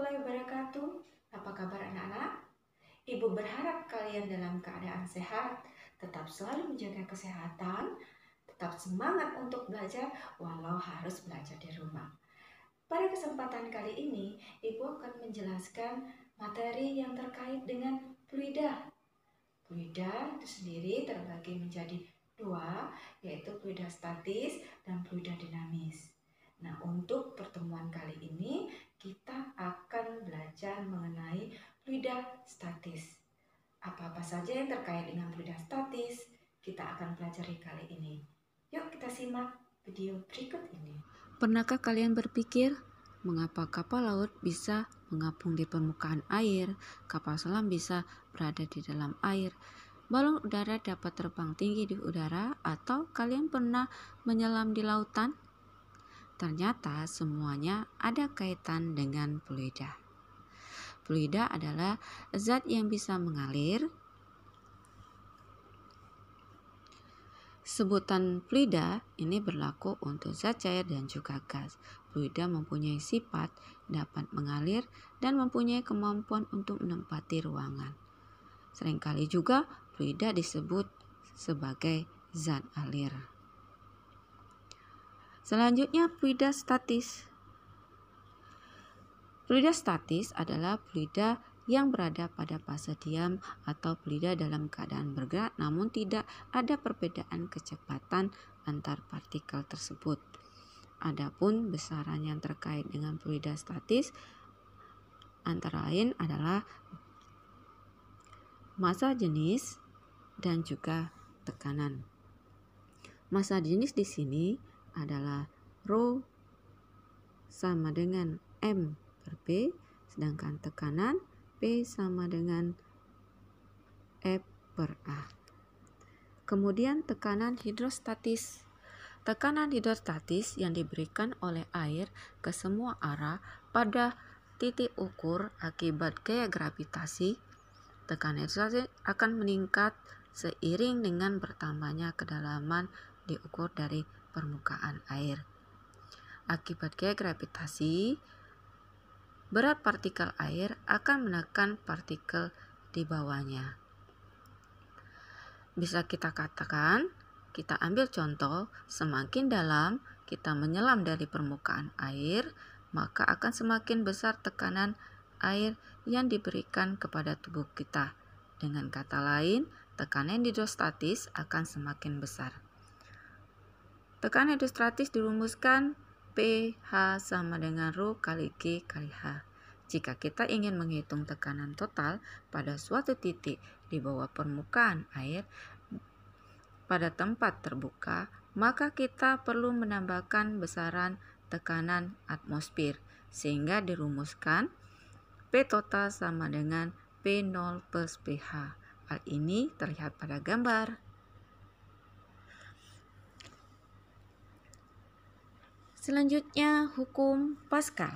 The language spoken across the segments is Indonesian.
warahmatullahi wabarakatuh. Apa kabar anak-anak? Ibu berharap kalian dalam keadaan sehat, tetap selalu menjaga kesehatan, tetap semangat untuk belajar walau harus belajar di rumah. Pada kesempatan kali ini, Ibu akan menjelaskan materi yang terkait dengan fluida. Fluida itu sendiri terbagi menjadi dua, yaitu fluida statis dan fluida dinamis. Nah, untuk pertemuan kali ini kita akan belajar mengenai fluida statis. Apa-apa saja yang terkait dengan fluida statis kita akan pelajari kali ini. Yuk kita simak video berikut ini. Pernahkah kalian berpikir mengapa kapal laut bisa mengapung di permukaan air, kapal selam bisa berada di dalam air? Balon udara dapat terbang tinggi di udara atau kalian pernah menyelam di lautan? Ternyata semuanya ada kaitan dengan fluida. Fluida adalah zat yang bisa mengalir. Sebutan fluida ini berlaku untuk zat cair dan juga gas. Fluida mempunyai sifat dapat mengalir dan mempunyai kemampuan untuk menempati ruangan. Seringkali juga fluida disebut sebagai zat alir. Selanjutnya fluida statis. Fluida statis adalah fluida yang berada pada fase diam atau fluida dalam keadaan bergerak namun tidak ada perbedaan kecepatan antar partikel tersebut. Adapun besaran yang terkait dengan fluida statis antara lain adalah massa jenis dan juga tekanan. Massa jenis di sini adalah rho sama dengan M per p, sedangkan tekanan P sama dengan F e per A. Kemudian tekanan hidrostatis. Tekanan hidrostatis yang diberikan oleh air ke semua arah pada titik ukur akibat gaya gravitasi, tekanan hidrostatis akan meningkat seiring dengan bertambahnya kedalaman diukur dari permukaan air. Akibat gaya gravitasi, berat partikel air akan menekan partikel di bawahnya. Bisa kita katakan, kita ambil contoh, semakin dalam kita menyelam dari permukaan air, maka akan semakin besar tekanan air yang diberikan kepada tubuh kita. Dengan kata lain, tekanan hidrostatis akan semakin besar. Tekan hidrostatis dirumuskan PH sama dengan Rho kali G kali H. Jika kita ingin menghitung tekanan total pada suatu titik di bawah permukaan air pada tempat terbuka, maka kita perlu menambahkan besaran tekanan atmosfer sehingga dirumuskan P total sama dengan P0 plus PH. Hal ini terlihat pada gambar Selanjutnya, hukum Pascal.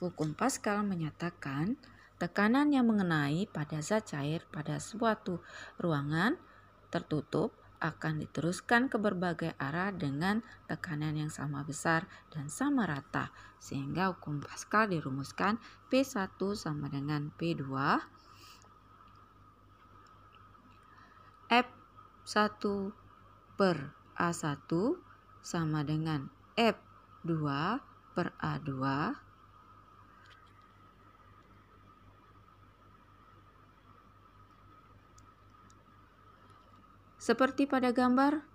Hukum Pascal menyatakan tekanan yang mengenai pada zat cair pada suatu ruangan tertutup akan diteruskan ke berbagai arah dengan tekanan yang sama besar dan sama rata sehingga hukum Pascal dirumuskan P1 sama dengan P2 F1 per A1 sama dengan F 2 per A2 Seperti pada gambar,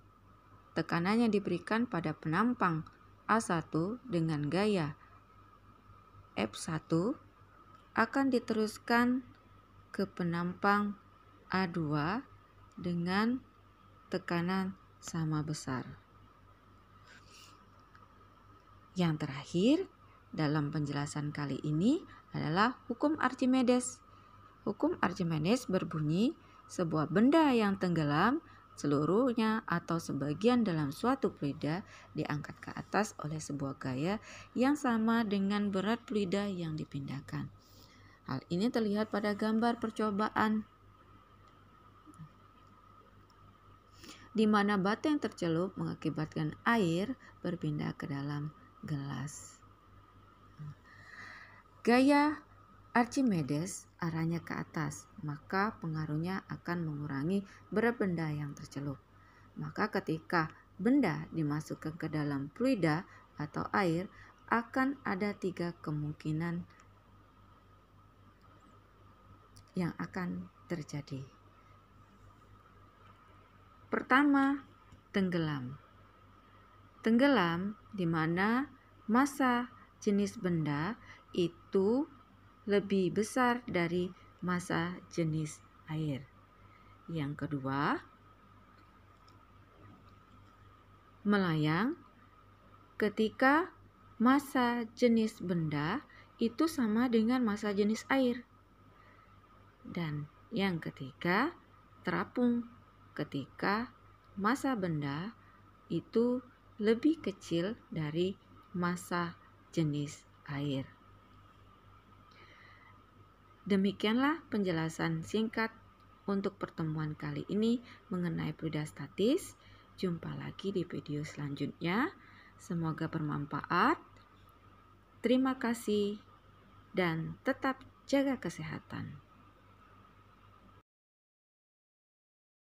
tekanan yang diberikan pada penampang A1 dengan gaya F1 akan diteruskan ke penampang A2 dengan tekanan sama besar. Yang terakhir, dalam penjelasan kali ini adalah hukum Archimedes. Hukum Archimedes berbunyi sebuah benda yang tenggelam seluruhnya atau sebagian dalam suatu fluida diangkat ke atas oleh sebuah gaya yang sama dengan berat fluida yang dipindahkan. Hal ini terlihat pada gambar percobaan di mana batu yang tercelup mengakibatkan air berpindah ke dalam gelas. Gaya Archimedes arahnya ke atas, maka pengaruhnya akan mengurangi berat benda yang tercelup. Maka ketika benda dimasukkan ke dalam fluida atau air, akan ada tiga kemungkinan yang akan terjadi. Pertama, tenggelam. Tenggelam di mana massa jenis benda itu lebih besar dari massa jenis air. Yang kedua, melayang ketika massa jenis benda itu sama dengan massa jenis air. Dan yang ketiga, terapung ketika massa benda itu lebih kecil dari massa jenis air. Demikianlah penjelasan singkat untuk pertemuan kali ini mengenai fluida statis. Jumpa lagi di video selanjutnya. Semoga bermanfaat. Terima kasih dan tetap jaga kesehatan.